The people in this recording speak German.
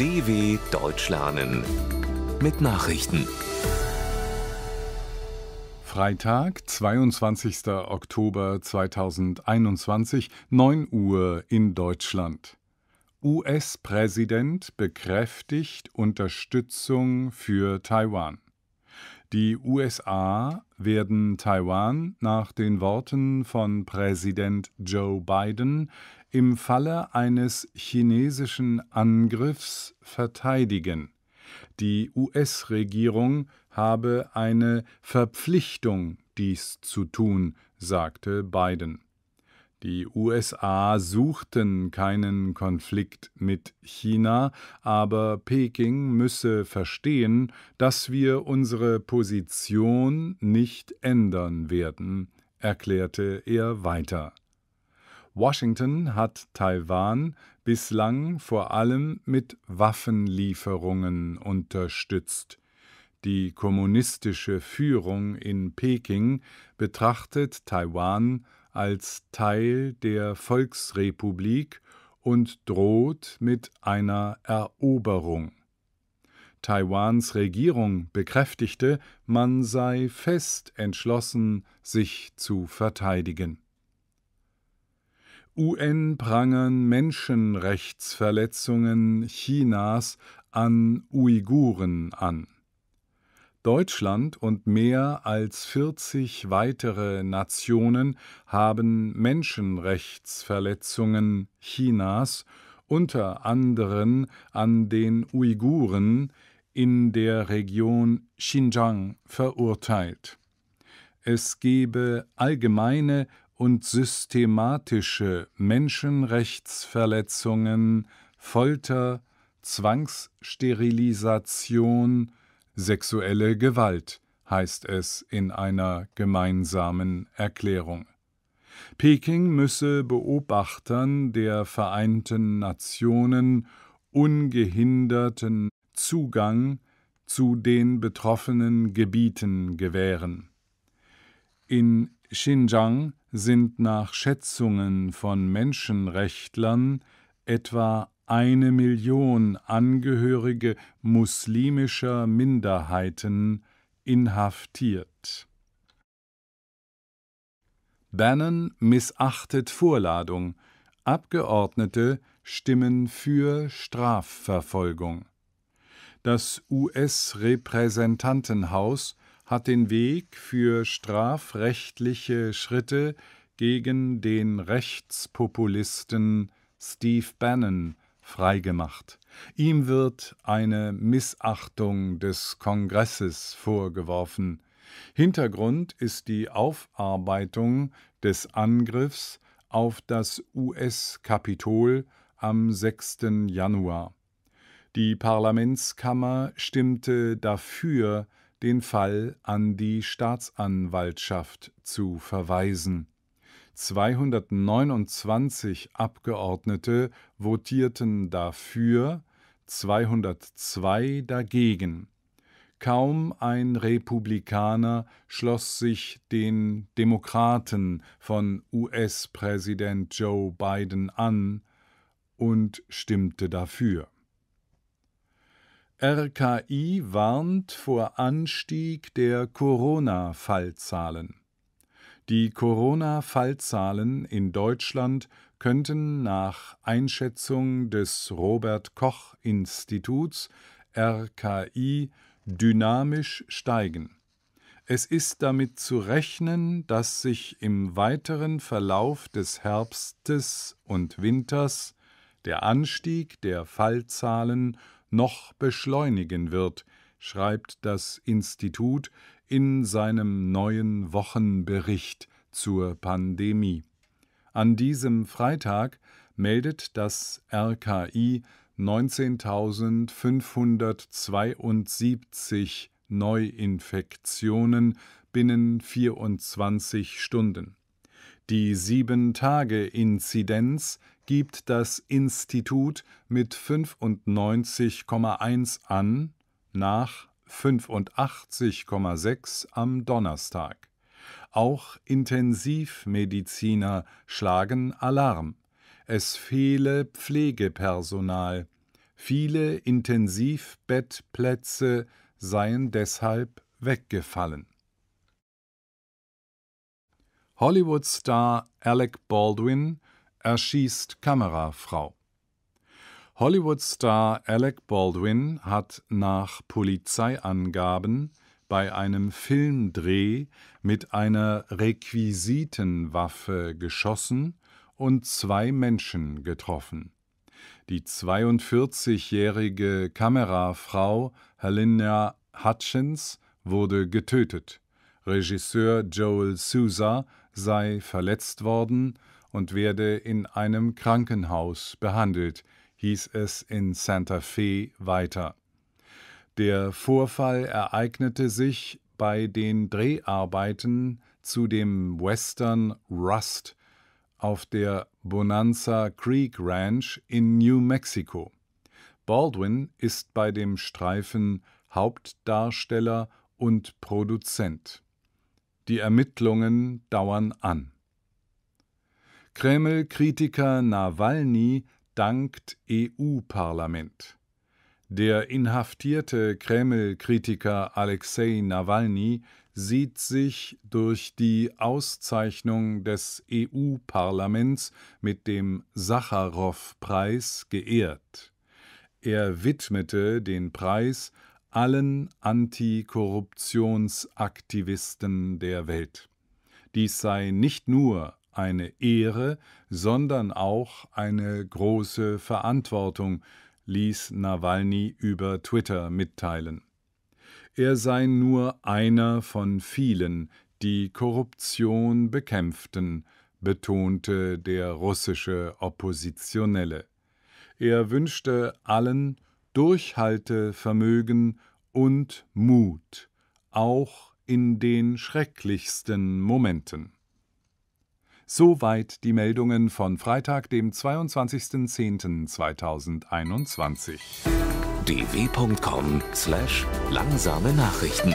DW Deutsch lernen mit Nachrichten. Freitag, 22. Oktober 2021, 9 Uhr in Deutschland. US-Präsident bekräftigt Unterstützung für Taiwan. Die USA werden Taiwan nach den Worten von Präsident Joe Biden im Falle eines chinesischen Angriffs verteidigen. Die US-Regierung habe eine Verpflichtung, dies zu tun, sagte Biden. Die USA suchten keinen Konflikt mit China, aber Peking müsse verstehen, dass wir unsere Position nicht ändern werden, erklärte er weiter. Washington hat Taiwan bislang vor allem mit Waffenlieferungen unterstützt. Die kommunistische Führung in Peking betrachtet Taiwan als Teil der Volksrepublik und droht mit einer Eroberung. Taiwans Regierung bekräftigte, man sei fest entschlossen, sich zu verteidigen. UN prangern Menschenrechtsverletzungen Chinas an Uiguren an. Deutschland und mehr als 40 weitere Nationen haben Menschenrechtsverletzungen Chinas unter anderem an den Uiguren in der Region Xinjiang verurteilt. Es gebe allgemeine und systematische Menschenrechtsverletzungen, Folter, Zwangssterilisation, sexuelle Gewalt, heißt es in einer gemeinsamen Erklärung. Peking müsse Beobachtern der Vereinten Nationen ungehinderten Zugang zu den betroffenen Gebieten gewähren. In Xinjiang sind nach Schätzungen von Menschenrechtlern etwa eine Million Angehörige muslimischer Minderheiten inhaftiert. Bannon missachtet Vorladung. Abgeordnete stimmen für Strafverfolgung. Das US-Repräsentantenhaus hat den Weg für strafrechtliche Schritte gegen den Rechtspopulisten Steve Bannon freigemacht. Ihm wird eine Missachtung des Kongresses vorgeworfen. Hintergrund ist die Aufarbeitung des Angriffs auf das US-Kapitol am 6. Januar. Die Parlamentskammer stimmte dafür, den Fall an die Staatsanwaltschaft zu verweisen 229 Abgeordnete votierten dafür, 202 dagegen. Kaum ein Republikaner schloss sich den Demokraten von US-Präsident Joe Biden an und stimmte dafür. RKI warnt vor Anstieg der Corona-Fallzahlen. Die Corona-Fallzahlen in Deutschland könnten nach Einschätzung des Robert Koch Instituts RKI dynamisch steigen. Es ist damit zu rechnen, dass sich im weiteren Verlauf des Herbstes und Winters der Anstieg der Fallzahlen noch beschleunigen wird, schreibt das Institut in seinem neuen Wochenbericht zur Pandemie. An diesem Freitag meldet das RKI 19.572 Neuinfektionen binnen 24 Stunden. Die 7-Tage-Inzidenz gibt das Institut mit 95,1 an, nach 85,6 am Donnerstag. Auch Intensivmediziner schlagen Alarm. Es fehle Pflegepersonal. Viele Intensivbettplätze seien deshalb weggefallen. Hollywood-Star Alec Baldwin erschießt Kamerafrau. Hollywood-Star Alec Baldwin hat nach Polizeiangaben bei einem Filmdreh mit einer Requisitenwaffe geschossen und zwei Menschen getroffen. Die 42-jährige Kamerafrau Helena Hutchins wurde getötet. Regisseur Joel Sousa sei verletzt worden und werde in einem Krankenhaus behandelt – hieß es in Santa Fe weiter. Der Vorfall ereignete sich bei den Dreharbeiten zu dem Western Rust auf der Bonanza Creek Ranch in New Mexico. Baldwin ist bei dem Streifen Hauptdarsteller und Produzent. Die Ermittlungen dauern an. Kreml-Kritiker Nawalny dankt EU-Parlament. Der inhaftierte Kreml-Kritiker Alexei Nawalny sieht sich durch die Auszeichnung des EU-Parlaments mit dem Sacharow-Preis geehrt. Er widmete den Preis allen Antikorruptionsaktivisten der Welt. Dies sei nicht nur eine Ehre, sondern auch eine große Verantwortung, ließ Nawalny über Twitter mitteilen. Er sei nur einer von vielen, die Korruption bekämpften, betonte der russische Oppositionelle. Er wünschte allen Durchhaltevermögen und Mut, auch in den schrecklichsten Momenten. Soweit die Meldungen von Freitag, dem 22.10.2021. dw.com/langsame Nachrichten